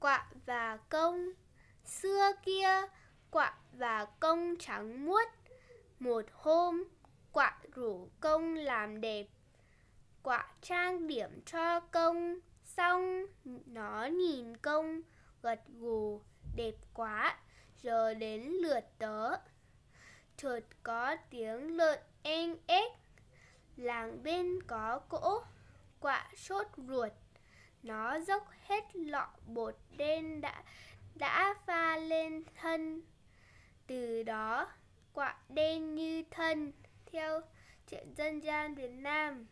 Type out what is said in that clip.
quạ và công xưa kia quạ và công trắng muốt một hôm quạ rủ công làm đẹp quạ trang điểm cho công xong nó nhìn công gật gù đẹp quá giờ đến lượt tớ chợt có tiếng lợn en ếch làng bên có cỗ quạ sốt ruột nó dốc hết lọ bột đen đã đã pha lên thân từ đó quạ đen như thân theo chuyện dân gian việt nam